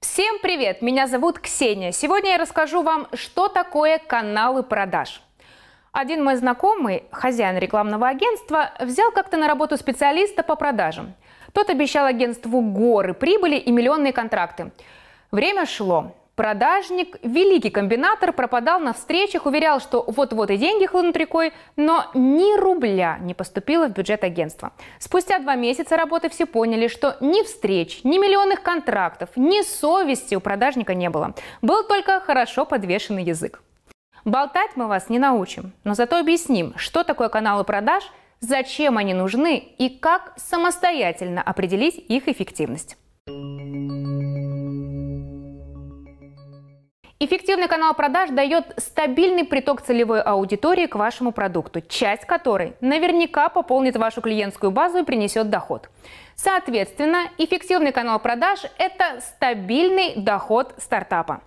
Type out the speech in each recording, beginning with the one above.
Всем привет! Меня зовут Ксения. Сегодня я расскажу вам, что такое каналы продаж. Один мой знакомый, хозяин рекламного агентства, взял как-то на работу специалиста по продажам. Тот обещал агентству горы прибыли и миллионные контракты. Время шло. Продажник, великий комбинатор, пропадал на встречах, уверял, что вот-вот и деньги хлынут рекой, но ни рубля не поступило в бюджет агентства. Спустя два месяца работы все поняли, что ни встреч, ни миллионных контрактов, ни совести у продажника не было. Был только хорошо подвешенный язык. Болтать мы вас не научим, но зато объясним, что такое каналы продаж, зачем они нужны и как самостоятельно определить их эффективность. Эффективный канал продаж дает стабильный приток целевой аудитории к вашему продукту, часть которой наверняка пополнит вашу клиентскую базу и принесет доход. Соответственно, эффективный канал продаж – это стабильный доход стартапа.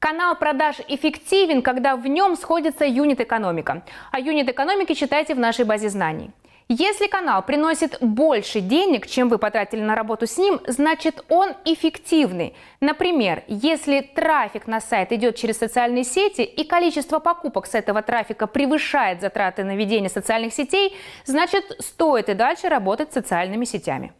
Канал продаж эффективен, когда в нем сходится юнит-экономика. А юнит-экономики читайте в нашей базе знаний. Если канал приносит больше денег, чем вы потратили на работу с ним, значит он эффективный. Например, если трафик на сайт идет через социальные сети и количество покупок с этого трафика превышает затраты на ведение социальных сетей, значит стоит и дальше работать с социальными сетями.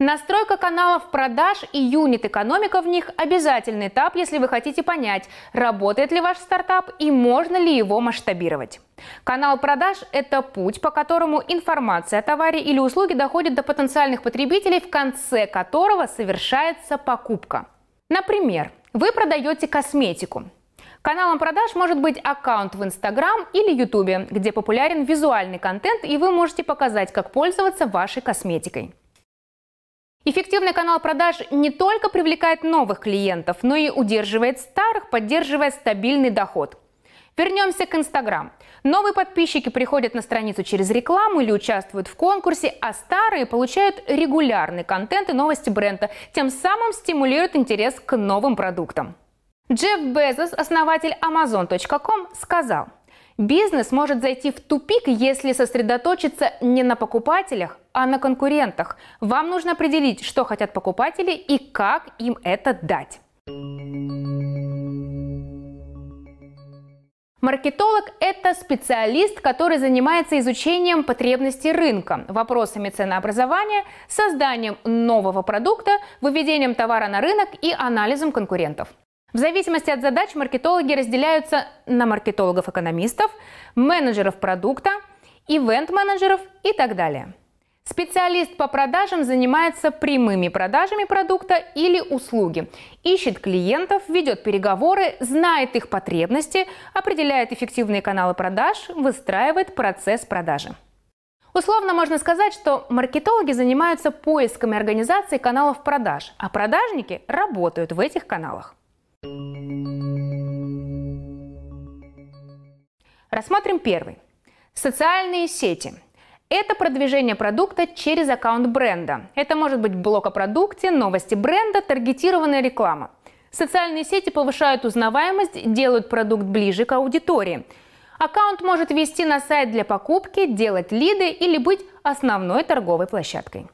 Настройка каналов продаж и юнит-экономика в них – обязательный этап, если вы хотите понять, работает ли ваш стартап и можно ли его масштабировать. Канал продаж – это путь, по которому информация о товаре или услуге доходит до потенциальных потребителей, в конце которого совершается покупка. Например, вы продаете косметику. Каналом продаж может быть аккаунт в Instagram или YouTube, где популярен визуальный контент, и вы можете показать, как пользоваться вашей косметикой. Эффективный канал продаж не только привлекает новых клиентов, но и удерживает старых, поддерживая стабильный доход. Вернемся к Инстаграм. Новые подписчики приходят на страницу через рекламу или участвуют в конкурсе, а старые получают регулярный контент и новости бренда, тем самым стимулируют интерес к новым продуктам. Джефф Безос, основатель Amazon.com, сказал – Бизнес может зайти в тупик, если сосредоточиться не на покупателях, а на конкурентах. Вам нужно определить, что хотят покупатели и как им это дать. Маркетолог – это специалист, который занимается изучением потребностей рынка, вопросами ценообразования, созданием нового продукта, выведением товара на рынок и анализом конкурентов. В зависимости от задач маркетологи разделяются на маркетологов-экономистов, менеджеров продукта, ивент-менеджеров и так далее. Специалист по продажам занимается прямыми продажами продукта или услуги, ищет клиентов, ведет переговоры, знает их потребности, определяет эффективные каналы продаж, выстраивает процесс продажи. Условно можно сказать, что маркетологи занимаются поиском и организацией каналов продаж, а продажники работают в этих каналах. Рассмотрим первый. Социальные сети. Это продвижение продукта через аккаунт бренда. Это может быть блог о продукте, новости бренда, таргетированная реклама. Социальные сети повышают узнаваемость, делают продукт ближе к аудитории. Аккаунт может вести на сайт для покупки, делать лиды или быть основной торговой площадкой.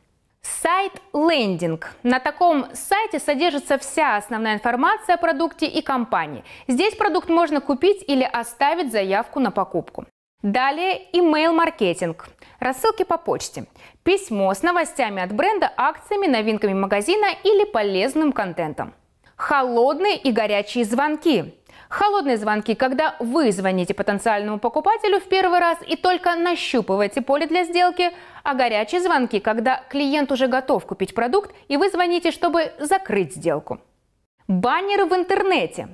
Сайт-лендинг. На таком сайте содержится вся основная информация о продукте и компании. Здесь продукт можно купить или оставить заявку на покупку. Далее email маркетинг Рассылки по почте. Письмо с новостями от бренда, акциями, новинками магазина или полезным контентом. Холодные и горячие звонки. Холодные звонки, когда вы звоните потенциальному покупателю в первый раз и только нащупываете поле для сделки, а горячие звонки, когда клиент уже готов купить продукт и вы звоните, чтобы закрыть сделку. Баннеры в интернете.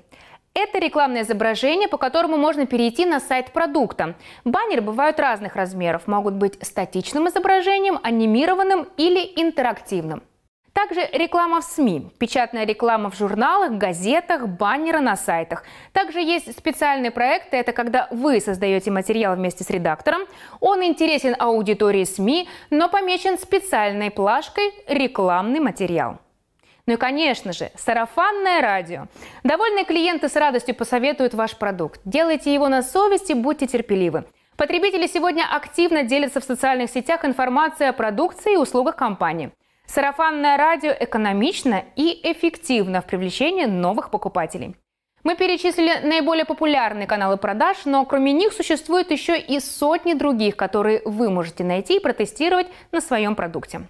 Это рекламное изображение, по которому можно перейти на сайт продукта. Баннеры бывают разных размеров, могут быть статичным изображением, анимированным или интерактивным также реклама в СМИ, печатная реклама в журналах, газетах, баннеры на сайтах. Также есть специальные проекты, это когда вы создаете материал вместе с редактором, он интересен аудитории СМИ, но помечен специальной плашкой «Рекламный материал». Ну и, конечно же, сарафанное радио. Довольные клиенты с радостью посоветуют ваш продукт. Делайте его на совести, будьте терпеливы. Потребители сегодня активно делятся в социальных сетях информацией о продукции и услугах компании. Сарафанное радио экономично и эффективно в привлечении новых покупателей. Мы перечислили наиболее популярные каналы продаж, но кроме них существует еще и сотни других, которые вы можете найти и протестировать на своем продукте.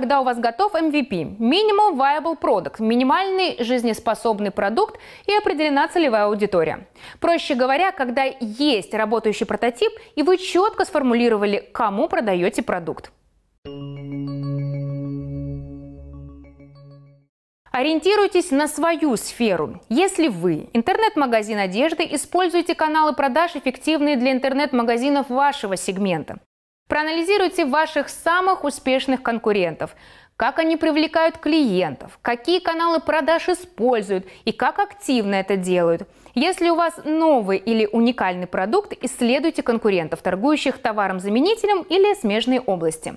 когда у вас готов MVP – Minimum Viable Product – минимальный жизнеспособный продукт и определена целевая аудитория. Проще говоря, когда есть работающий прототип, и вы четко сформулировали, кому продаете продукт. Ориентируйтесь на свою сферу. Если вы интернет-магазин одежды, используйте каналы продаж, эффективные для интернет-магазинов вашего сегмента. Проанализируйте ваших самых успешных конкурентов, как они привлекают клиентов, какие каналы продаж используют и как активно это делают. Если у вас новый или уникальный продукт, исследуйте конкурентов, торгующих товаром-заменителем или смежные области.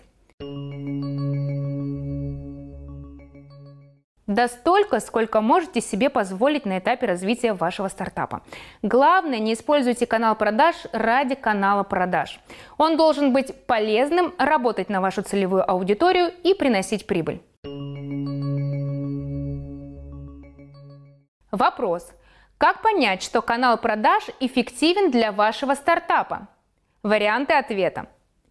Да столько, сколько можете себе позволить на этапе развития вашего стартапа. Главное, не используйте канал продаж ради канала продаж. Он должен быть полезным, работать на вашу целевую аудиторию и приносить прибыль. Вопрос. Как понять, что канал продаж эффективен для вашего стартапа? Варианты ответа.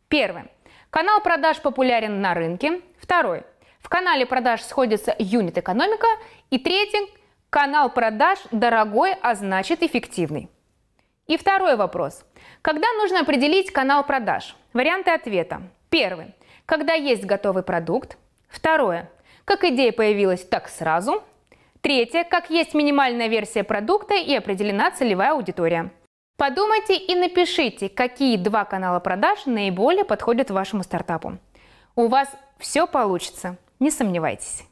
Первый. Канал продаж популярен на рынке. Второй. В канале продаж сходятся юнит-экономика и третий – канал продаж дорогой, а значит эффективный. И второй вопрос. Когда нужно определить канал продаж? Варианты ответа. Первый. Когда есть готовый продукт. Второе. Как идея появилась так сразу. Третье. Как есть минимальная версия продукта и определена целевая аудитория. Подумайте и напишите, какие два канала продаж наиболее подходят вашему стартапу. У вас все получится. Не сомневайтесь.